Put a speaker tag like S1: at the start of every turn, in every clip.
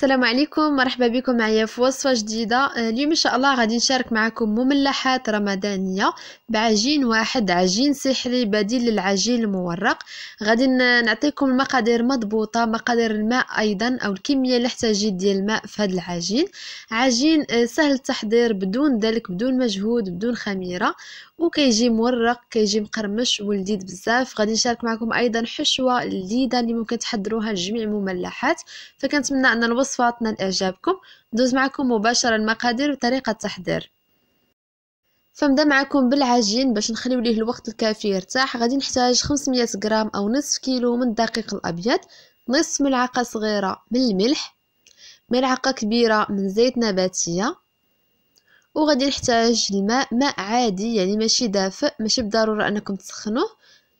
S1: السلام عليكم مرحبا بكم معايا في وصفة جديدة آه، اليوم ان شاء الله غادي نشارك معكم مملحات رمضانية بعجين واحد عجين سحري بديل للعجين المورق غادي نعطيكم المقادير مضبوطة مقادير الماء ايضا او الكمية اللي احتاجيت ديال الماء في هذا العجين عجين آه، سهل التحضير بدون ذلك بدون مجهود بدون خميرة وكيجي مورق كيجي مقرمش ولذيذ بزاف غادي نشارك معكم ايضا حشوه لذيذه اللي ممكن تحضروها لجميع المملحات فكنتمنى ان الوصفه تنال اعجابكم ندوز معكم مباشره المقادير وطريقه التحضير فنبدا معكم بالعجين باش نخليو ليه الوقت الكافي يرتاح غادي نحتاج 500 غرام او نصف كيلو من الدقيق الابيض نصف ملعقه صغيره من الملح ملعقه كبيره من زيت نباتيه وغادي نحتاج الماء ماء عادي يعني ماشي دافئ ماشي بالضروره انكم تسخنوه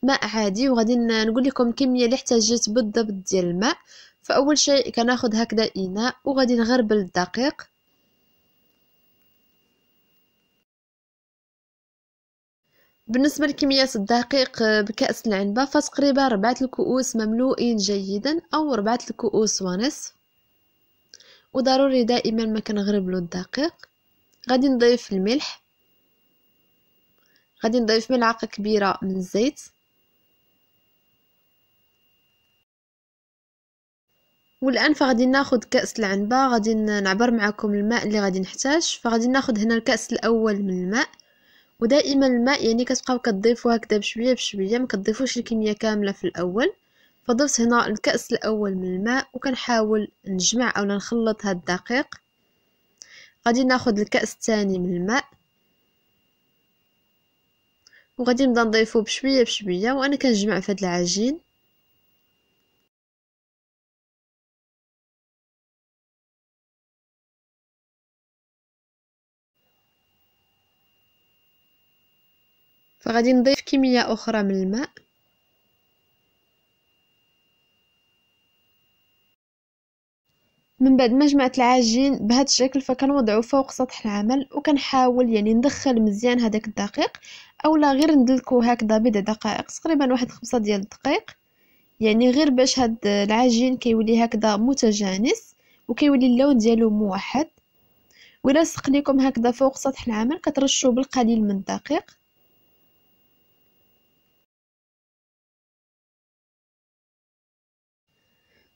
S1: ماء عادي وغادي نقول لكم الكميه اللي احتاجت بالضبط ديال الماء فاول شيء كناخذ هكذا اناء وغادي نغربل الدقيق بالنسبه لكميات الدقيق آه، بكاس العنبه فتقريبا ربعه الكؤوس مملوئين جيدا او ربعه الكؤوس ونصف وضروري دائما ما كنغربلو الدقيق غادي نضيف الملح غادي نضيف ملعقه كبيره من الزيت والان فغادي ناخذ كاس العنبه غادي نعبر معكم الماء اللي غادي نحتاج فغادي ناخذ هنا الكاس الاول من الماء ودائما الماء يعني كتبقاو كتضيفوا هكذا بشويه بشويه ما كتضيفوش الكميه كامله في الاول فضفت هنا الكاس الاول من الماء وكنحاول نجمع اولا نخلط هاد الدقيق غادي ناخد الكأس الثاني من الماء وغادي نبدا نضيفو بشويه بشويه وانا كنجمع في هاد العجين فغادي نضيف كميه اخرى من الماء من بعد ما جمعت العجين بهذا الشكل فكنوضعو فوق سطح العمل وكنحاول يعني ندخل مزيان هذاك الدقيق اولا غير ندلكو هكذا بضع دقائق تقريبا واحد خمسة ديال الدقائق يعني غير باش هاد العجين كيولي هكذا متجانس وكيولي اللون ديالو موحد ولا سقليكم هكذا فوق سطح العمل كترشوا بالقليل من الدقيق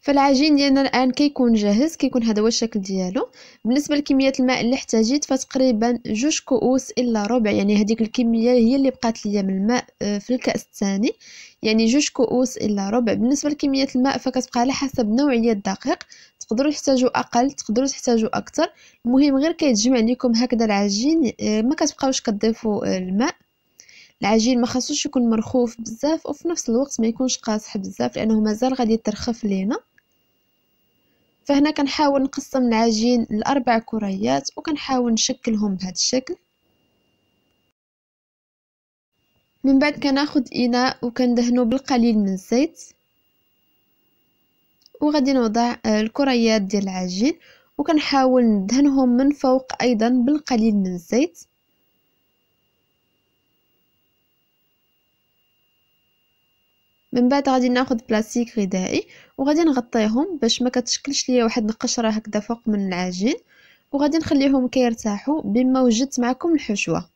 S1: فالعجين ديالنا الان كيكون جاهز كيكون هذا هو الشكل ديالو بالنسبه لكميه الماء اللي احتاجيت فتقريبا جوج كؤوس الا ربع يعني هذيك الكميه هي اللي بقات ليا من الماء آه، في الكاس الثاني يعني جوج كؤوس الا ربع بالنسبه لكميه الماء فكتبقى على حسب نوعيه الدقيق تقدروا تحتاجوا اقل تقدروا تحتاجوا اكثر المهم غير كيتجمع لكم هكذا العجين آه، ما كتبقاوش كتضيفوا آه، الماء العجين ما خاصوش يكون مرخوف بزاف وفي نفس الوقت ما يكونش قاصح بزاف لانه مازال غادي يترخف لينا فهنا كنحاول نقسم العجين لأربع كريات وكنحاول نشكلهم بهذا الشكل من بعد كناخد اناء وكندهنو بالقليل من الزيت وغادي نوضع آه، الكريات ديال العجين وكنحاول ندهنهم من فوق ايضا بالقليل من الزيت من بعد غادي ناخذ بلاستيك غذائي وغادي نغطيهم باش ما كتشكلش ليا واحد القشره هكذا فوق من العجين وغادي نخليهم كيرتاحوا بما وجدت معكم الحشوه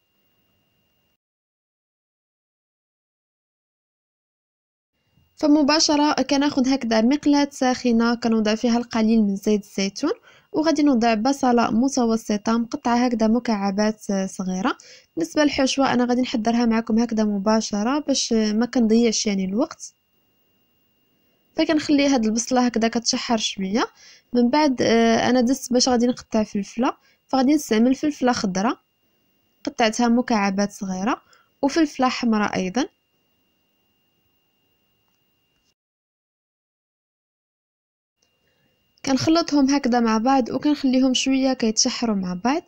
S1: فمباشره كناخذ هكذا مقلاه ساخنه كنوضع فيها القليل من زيت الزيتون وغادي نوضع بصلة متوسطة مقطعة هكذا مكعبات صغيرة بالنسبة للحشوة أنا غادي نحضرها معكم هكذا مباشرة باش ما كنضيعش يعني الوقت فكنخلي هاد البصلة هكذا كتشحر شوية من بعد آه، أنا دست باش غادي نقطع فلفلة فغادي نستعمل فلفلة خضراء قطعتها مكعبات صغيرة وفلفلة حمراء أيضا كنخلطهم هكذا مع بعض وكنخليهم شويه كيتشحروا مع بعض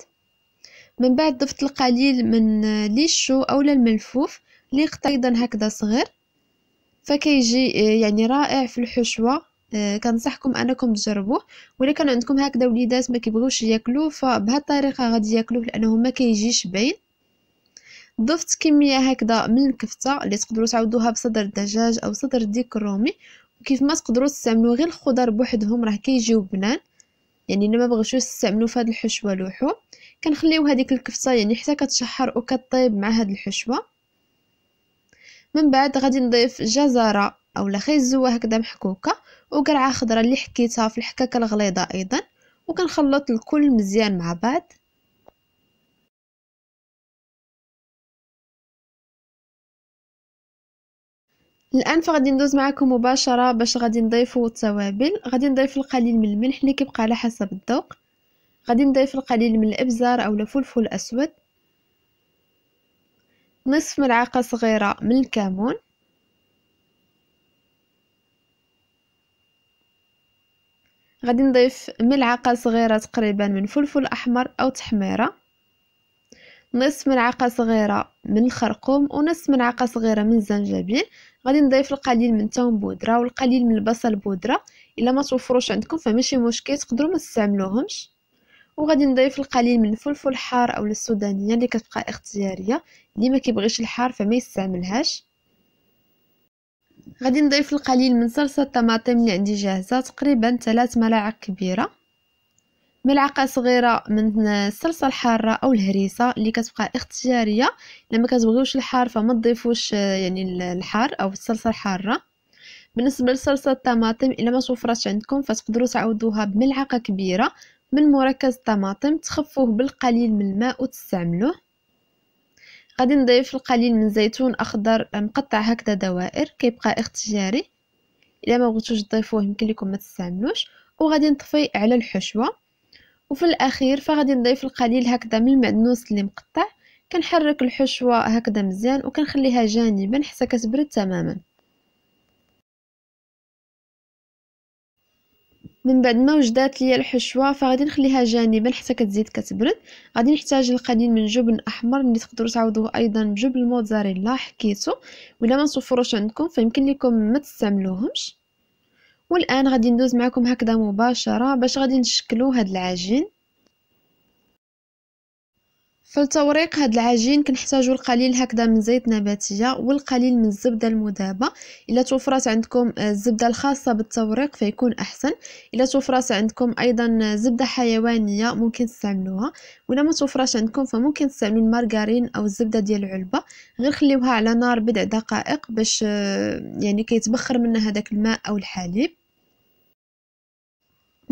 S1: من بعد ضفت القليل من آه، ليشو اولا الملفوف اللي ايضا هكذا صغير فكيجي آه، يعني رائع في الحشوه آه، كنصحكم انكم تجربوه ولكن عندكم هكذا وليدات ما كيبغوش ياكلوه فبهذه الطريقه غادي ياكلوه لانه ما كيجيش باين ضفت كميه هكذا من الكفته اللي تقدروا تعوضوها بصدر الدجاج او صدر الديك الرومي كيف ما تقدروا تستعملوا غير الخضر بوحدهم راه كيجيو بنان يعني الا ما بغيتوش تستعملوا في هذه الحشوه لوحو كنخليو هذيك الكفته يعني حتى كتشحر وكطيب مع هذه الحشوه من بعد غادي نضيف جزره اولا خيزوه هكذا محكوكه وقرعه خضراء اللي حكيتها في الحكاكه الغليظه ايضا وكنخلط الكل مزيان مع بعض الان فغادي ندوز معكم مباشره باش غادي نضيفوا التوابل غادي نضيف القليل من الملح اللي كيبقى على حسب الذوق غادي نضيف القليل من الابزار اولا فلفل اسود نصف ملعقه صغيره من الكمون غادي نضيف ملعقه صغيره تقريبا من فلفل احمر او تحميره نصف ملعقه صغيره من الخرقوم ونصف ملعقه صغيره من الزنجبيل غادي نضيف القليل من الثوم بودره والقليل من البصل بودره الا ما توفروش عندكم فماشي مشكل تقدروا ما تستعملوهمش وغادي نضيف القليل من الفلفل الحار او السودانيه اللي كتبقى اختياريه اللي ما كيبغيش الحار فما يستعملهاش غادي نضيف القليل من صلصه الطماطم اللي عندي جاهزه تقريبا 3 ملاعق كبيره ملعقة صغيرة من الصلصة الحارة أو الهريسة اللي كتبقى اختيارية لما كتبغيوش الحار فما تضيفوش يعني الحار أو الصلصة الحارة بالنسبة لصلصة الطماطم إلا ما توفرتش عندكم فتقدروا تعوضوها بملعقة كبيرة من مركز الطماطم تخفوه بالقليل من الماء وتستعملوه غادي نضيف القليل من زيتون أخضر مقطع هكذا دوائر كيبقى اختياري إلا ما بغيتوش تضيفوه يمكن لكم ما تستعملوش وغادي نطفي على الحشوه وفي الاخير فغادي نضيف القليل هكذا من المعدنوس اللي مقطع كنحرك الحشوه هكذا مزيان وكنخليها جانبا حتى كتبرد تماما من بعد ما وجدات لي الحشوه فغادي نخليها جانبا حتى كتزيد كتبرد غادي نحتاج القليل من جبن احمر اللي تقدروا تعوضوه ايضا بجبن الموتزاريلا حكيتو ولا ما نصفروش عندكم فيمكن لكم ما تستعملوهمش والان غادي ندوز معكم هكذا مباشره باش غادي نشكلو هاد العجين فلتوريق هاد العجين كنحتاجو القليل هكذا من زيت نباتيه والقليل من الزبده المذابه الا توفرات عندكم الزبده الخاصه بالتوريق فيكون احسن الا توفرات عندكم ايضا زبده حيوانيه ممكن تستعملوها ولا ما توفرات عندكم فممكن تستعملوا المارغرين او الزبده ديال العلبه غير خليوها على نار بضع دقائق باش آه، يعني كيتبخر منها هذاك الماء او الحليب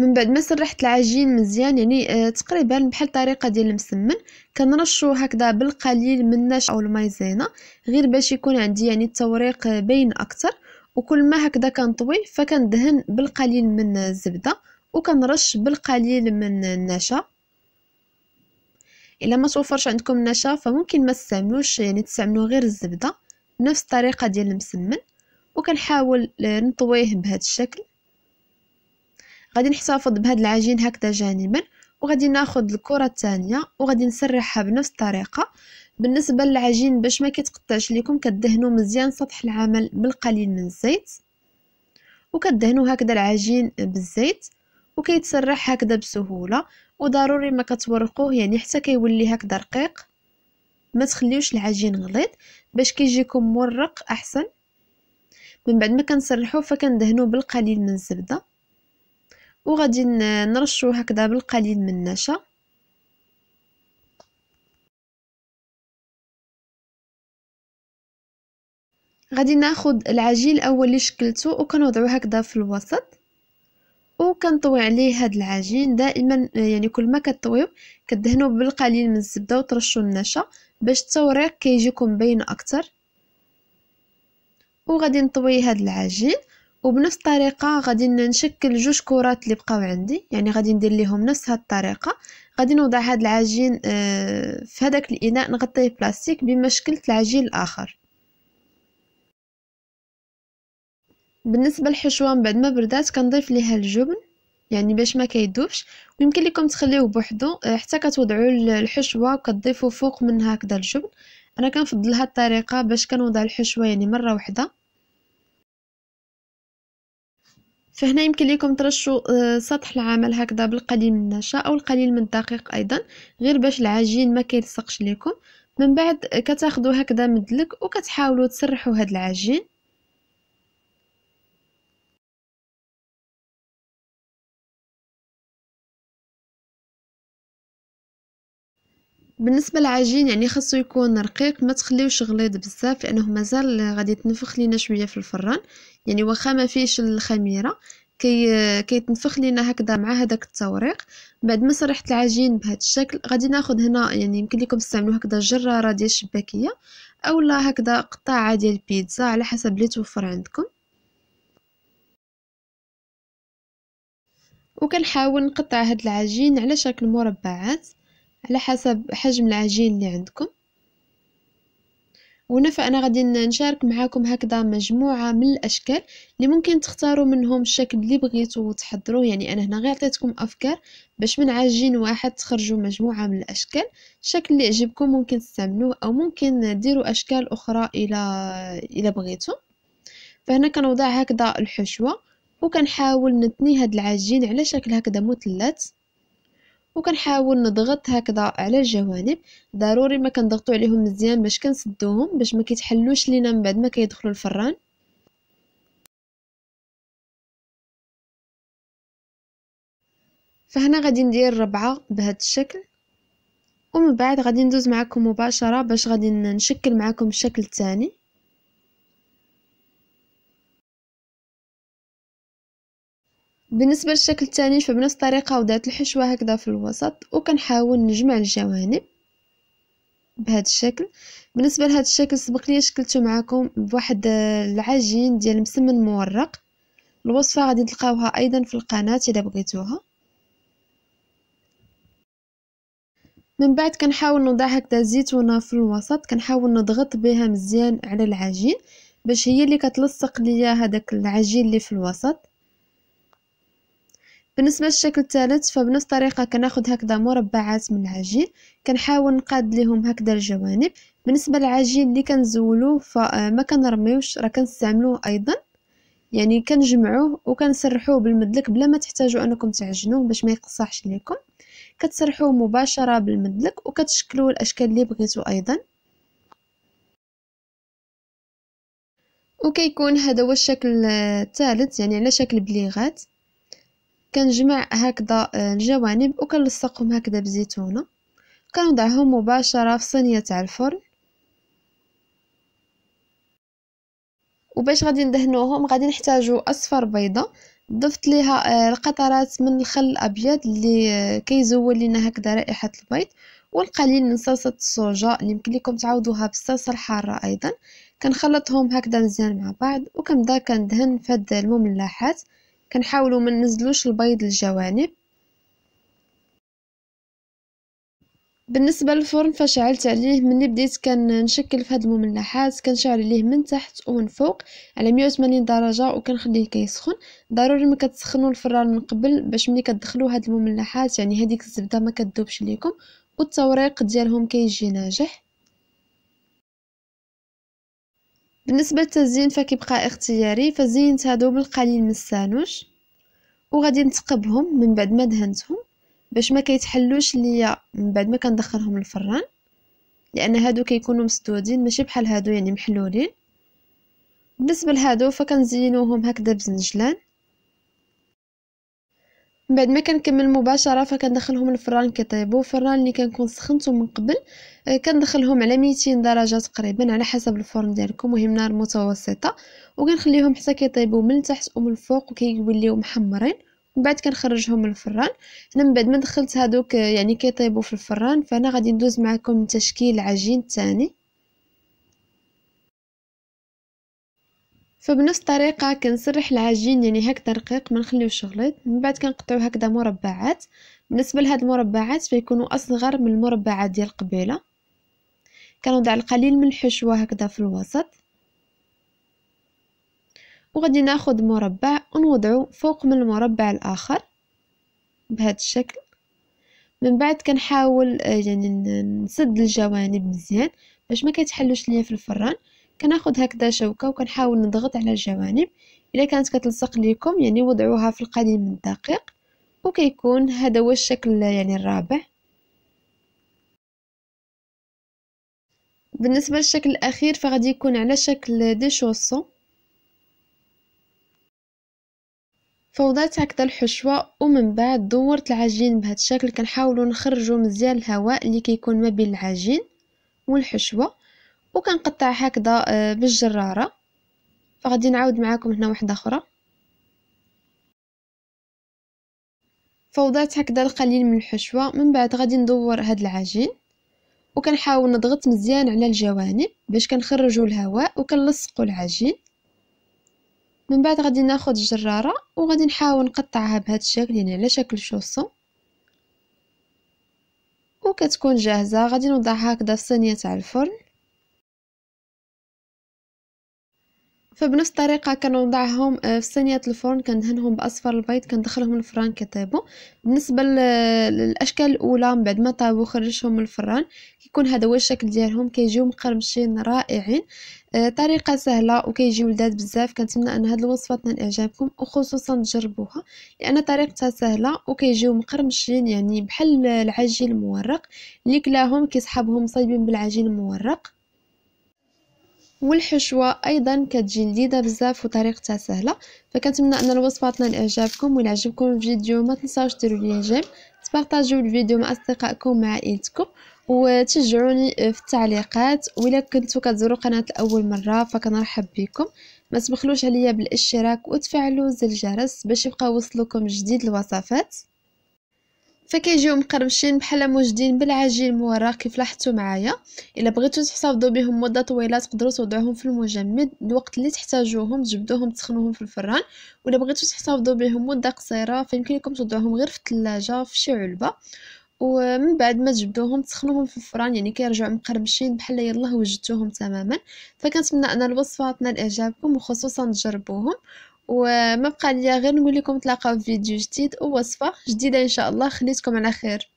S1: من بعد ما سرحت العجين مزيان يعني آه، تقريبا بحال طريقه ديال المسمن كنرشو هكذا بالقليل من النشا او المايزينا غير باش يكون عندي يعني التوريق باين اكثر وكل ما هكذا كنطوي فكندهن بالقليل من الزبده وكنرش بالقليل من النشا الا ما توفرش عندكم النشا فممكن ما تستعملوش يعني تستعملوا غير الزبده نفس الطريقه ديال المسمن وكنحاول آه، نطويه بهذا الشكل غادي نحتفظ بهاد العجين هكذا جانبا وغادي ناخذ الكره الثانيه وغادي نسرحها بنفس الطريقه بالنسبه للعجين باش ما كيتقطعش ليكم كدهنوا مزيان سطح العمل بالقليل من الزيت وكدهنوا هكذا العجين بالزيت وكيتسرح هكذا بسهوله وضروري ما كتورقوه يعني حتى كيولي هكذا رقيق ما تخليوش العجين غليظ باش كيجيكم مرق احسن من بعد ما كنسرحوه فكندهنوه بالقليل من الزبده وغادي نرشو هكذا بالقليل من النشا غادي ناخد العجين الاول اللي شكلته وكنوضعو هكذا في الوسط وكنطوي عليه هاد العجين دائما يعني كل ما كتطويو كدهنو بالقليل من الزبده وترشوا النشا باش التوريق كيجيكم باين اكثر وغادي نطوي هاد العجين وبنفس الطريقه غادي نشكل جوج كرات اللي بقاو عندي يعني غادي ندير ليهم نفس هاد الطريقه غادي نوضع هاد العجين آه، في هداك الاناء نغطيه بلاستيك بما شكلت العجين الاخر بالنسبه للحشوه من بعد ما بردات كنضيف ليها الجبن يعني باش ما كيدوبش ويمكن لكم تخليوه بوحدو آه، حتى كتوضعوا الحشوه وكتضيفوا فوق منها هكذا الجبن انا كنفضل هاد الطريقه باش كنوضع الحشوه يعني مره واحده فهنا يمكن لكم ترشوا آه، سطح العمل هكذا بالقليل من النشا او القليل من الدقيق ايضا غير باش العجين ما كيلصقش لكم من بعد كتاخذوا هكذا مدلك وكتحاولوا تسرحوا هذا العجين بالنسبه للعجين يعني خاصو يكون رقيق ما تخليوش غليظ بزاف لانه مازال غادي تنفخ لينا شويه في الفران يعني واخا ما فيش الخميره كي كيتنفخ لينا هكذا مع هذاك التوريق بعد ما سرحت العجين بهذا الشكل غادي ناخذ هنا يعني يمكن لكم تستعملوا هكذا جراره ديال الشباكيه اولا هكذا قطاعه ديال البيتزا على حسب اللي توفر عندكم وكنحاول نقطع هاد العجين على شكل مربعات على حسب حجم العجين اللي عندكم ونفع فانا غادي نشارك معاكم هكذا مجموعه من الاشكال اللي ممكن تختاروا منهم الشكل اللي بغيتوا تحضروه يعني انا هنا غير عطيتكم افكار باش من عجين واحد تخرجوا مجموعه من الاشكال الشكل اللي يعجبكم ممكن تستعملوه او ممكن ديروا اشكال اخرى الى الى بغيتوا فهنا كنوضع هكذا الحشوه وكنحاول نثني هذا العجين على شكل هكذا مثلث وكنحاول نضغط هكذا على الجوانب ضروري ما كنضغطوا عليهم مزيان باش كنسدوهم باش ما كيتحلوش لينا من بعد ما كيدخلوا الفران فهنا غادي ندير ربعة بهذا الشكل ومن بعد غادي ندوز معكم مباشرة باش غادي نشكل معكم الشكل الثاني بالنسبه للشكل الثاني فبنفس الطريقه وضعت الحشوه هكذا في الوسط وكنحاول نجمع الجوانب بهذا الشكل بالنسبه لهذا الشكل سبق لي شكلته معكم بواحد آه، العجين ديال مسمن مورق الوصفه غادي تلقاوها ايضا في القناه اذا بغيتوها من بعد كنحاول نوضع هكذا زيتونه في الوسط كنحاول نضغط بها مزيان على العجين باش هي اللي كتلصق ليا هذاك العجين اللي في الوسط بالنسبه للشكل الثالث فبنفس الطريقه كناخد هكذا مربعات من العجين كنحاول نقاد لهم هكذا الجوانب بالنسبه للعجين اللي كنزولوه آه، فما كنرميوش راه كنستعملوه ايضا يعني كنجمعوه وكنسرحوه بالمدلك بلا ما تحتاجوا انكم تعجنوه باش ما يقصحش ليكم كتسرحوه مباشره بالمدلك وكتشكلوا الاشكال اللي بغيتو ايضا وكيكون هذا هو الشكل آه، الثالث يعني على شكل بليغات كنجمع هكذا آه، الجوانب وكنلصقهم هكذا بزيتونه كنوضعهم مباشره في صينيه تاع الفرن وباش غادي ندهنوهم غادي نحتاجو اصفر بيضه ضفت ليها آه، القطرات من الخل الابيض اللي آه، كيزول لنا هكذا رائحه البيض والقليل من صلصه الصوجه اللي يمكن لكم تعوضوها بالصلصه الحاره ايضا كنخلطهم هكذا مزيان مع بعض وكنبدا كندهن في هاد المملحات كنحاولوا ما ننزلوش البيض الجوانب بالنسبه للفرن فشعلت عليه ملي بديت كنشكل في هاد المملحات كنشعل عليه من تحت ومن فوق على 180 درجه وكنخليه كيسخن ضروري ما كتسخنوا الفران من قبل باش ملي كتدخلوا هاد المملحات يعني هذيك الزبده ما كتذوبش ليكم والتوريق ديالهم كيجي ناجح بالنسبه للتزيين فكيبقى اختياري فزينت هادو بالقليل من السانوش وغادي نتقبهم من بعد ما دهنتهم باش ما كيتحلوش ليا من بعد ما كندخلهم الفران لان هادو كيكونوا مسدودين ماشي بحال هادو يعني محلولين بالنسبه لهادو فكنزينوهم هكذا بزنجلان من بعد ما كنكمل مباشره فكندخلهم الفران كيطيبوا الفران اللي كنكون سخنته من قبل آه، كندخلهم على 200 درجه تقريبا على حسب الفرن ديالكم مهم نار متوسطه وكنخليهم حتى كيطيبوا من التحت ومن الفوق وكيوليو محمرين من بعد كنخرجهم من الفران هنا من بعد ما دخلت هادوك آه، يعني كيطيبوا في الفران فانا غادي ندوز معكم لتشكيل العجين الثاني فبنفس الطريقه كنسرح العجين يعني هكذا رقيق ما نخليوش غليظ من بعد كنقطعو هكذا مربعات بالنسبه لهاد المربعات فيكونوا اصغر من المربعات ديال قبيله كنوضع القليل من الحشوه هكذا في الوسط وغادي ناخذ مربع ونوضعو فوق من المربع الاخر بهذا الشكل من بعد كنحاول آه، يعني نسد الجوانب مزيان باش ما كيتحلوش ليا في الفران كناخد هكذا شوكه وكنحاول نضغط على الجوانب الا كانت كتلصق ليكم يعني وضعوها في القليل من الدقيق وكيكون هذا هو الشكل يعني الرابع بالنسبه للشكل الاخير فغادي يكون على شكل دي شوسو فوضعت هكذا الحشوه ومن بعد دورت العجين بهذا الشكل كنحاولوا نخرجوا مزيان الهواء اللي كيكون ما بين العجين والحشوه وكنقطع هكذا آه، بالجراره فغادي نعاود معاكم هنا واحده اخرى فوضعت هكذا القليل من الحشوه من بعد غادي ندور هذا العجين وكنحاول نضغط مزيان على الجوانب باش كنخرجوا الهواء وكنلصقوا العجين من بعد غادي ناخذ الجراره وغادي نحاول نقطعها بهذا الشكل يعني على شكل شوسو وكتكون جاهزه غادي نوضعها هكذا في صينيه تاع الفرن فبنفس الطريقة كنوضعهم آه، في صينية الفرن كندهنهم بأصفر البيض كندخلهم الفران كيطيبو بالنسبة للأشكال الأولى من بعد ما طابو خرجهم من الفران كيكون هذا هو الشكل ديالهم كيجيو مقرمشين رائعين آه، طريقه سهله وكيجيو لذاذ بزاف كنتمنى ان هاد الوصفه تنال اعجابكم وخصوصا تجربوها لان طريقتها سهله وكيجيو مقرمشين يعني بحال العجين المورق اللي كلاهم كيصحابهم صايبين بالعجين المورق والحشوه ايضا كتجي لذيذه بزاف وطريقتها سهله فكنتمنى ان الوصفه تنال اعجابكم وإلا عجبكم الفيديو ما تنساوش ديروا لي جيم تبارطاجيو الفيديو مع اصدقائكم مع عائلتكم وتشجعوني في التعليقات وإلا كنتو كتزوروا قناة اول مره فكنرحب بكم ما تبخلوش عليا بالاشتراك وتفعلوا زر الجرس باش يبقى يوصلكم جديد الوصفات فكيجيو مقرمشين بحال موجدين بالعجين مورا كيف لاحظتوا معايا الا بغيتو تحتفظوا بهم مده طويله تقدروا توضعوهم في المجمد الوقت اللي تحتاجوهم تجبدوهم تسخنوهم في الفران ولا بغيتو تحتفظوا بهم مده قصيره فيمكن لكم توضعوهم غير في الثلاجه في شي علبه ومن بعد ما تجبدوهم تسخنوهم في الفران يعني كيرجعوا مقرمشين بحال يلاه وجدتوهم تماما فكنتمنى ان الوصفه تنال اعجابكم وخصوصا تجربوهم وما بقى ليا غير نقول لكم تلاقاو في فيديو جديد ووصفه جديده ان شاء الله خليتكم على خير